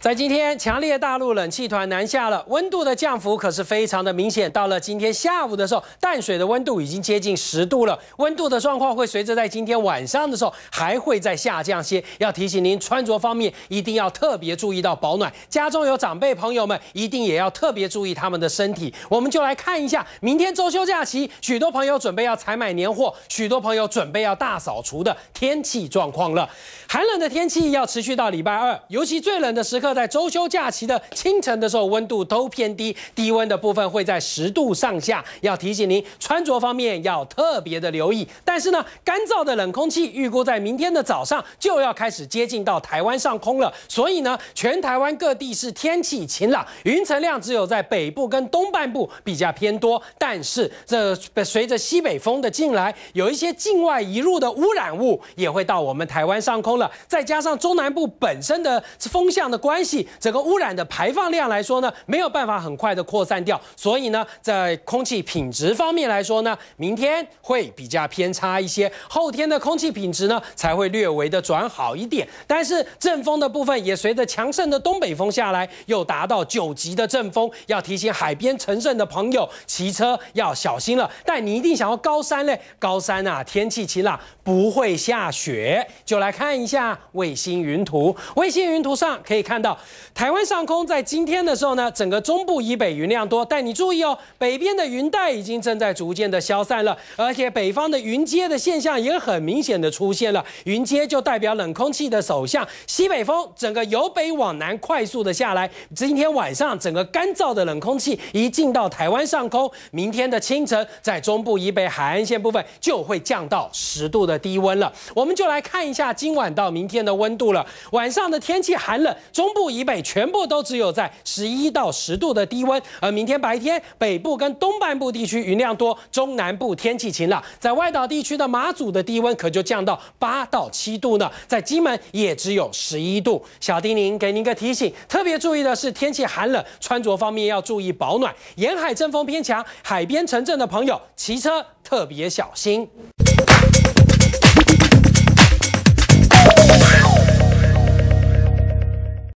在今天，强烈大陆冷气团南下了，温度的降幅可是非常的明显。到了今天下午的时候，淡水的温度已经接近十度了。温度的状况会随着在今天晚上的时候还会再下降些。要提醒您穿着方面一定要特别注意到保暖。家中有长辈朋友们一定也要特别注意他们的身体。我们就来看一下明天周休假期，许多朋友准备要采买年货，许多朋友准备要大扫除的天气状况了。寒冷的天气要持续到礼拜二，尤其最冷的时刻。在周休假期的清晨的时候，温度都偏低，低温的部分会在十度上下。要提醒您，穿着方面要特别的留意。但是呢，干燥的冷空气预估在明天的早上就要开始接近到台湾上空了。所以呢，全台湾各地是天气晴朗，云层量只有在北部跟东半部比较偏多。但是这随着西北风的进来，有一些境外移入的污染物也会到我们台湾上空了。再加上中南部本身的风向的关。关系整个污染的排放量来说呢，没有办法很快的扩散掉，所以呢，在空气品质方面来说呢，明天会比较偏差一些，后天的空气品质呢才会略微的转好一点。但是阵风的部分也随着强盛的东北风下来，又达到九级的阵风，要提醒海边、城镇的朋友骑车要小心了。但你一定想要高山嘞，高山啊，天气晴朗，不会下雪，就来看一下卫星云图。卫星云图上可以看到。台湾上空在今天的时候呢，整个中部以北云量多，但你注意哦，北边的云带已经正在逐渐的消散了，而且北方的云街的现象也很明显的出现了。云街就代表冷空气的走向，西北风，整个由北往南快速的下来。今天晚上整个干燥的冷空气一进到台湾上空，明天的清晨在中部以北海岸线部分就会降到十度的低温了。我们就来看一下今晚到明天的温度了。晚上的天气寒冷，中。部以北全部都只有在十一到十度的低温，而明天白天北部跟东半部地区云量多，中南部天气晴朗。在外岛地区的马祖的低温可就降到八到七度呢，在金门也只有十一度。小丁宁给您个提醒，特别注意的是天气寒冷，穿着方面要注意保暖。沿海阵风偏强，海边城镇的朋友骑车特别小心。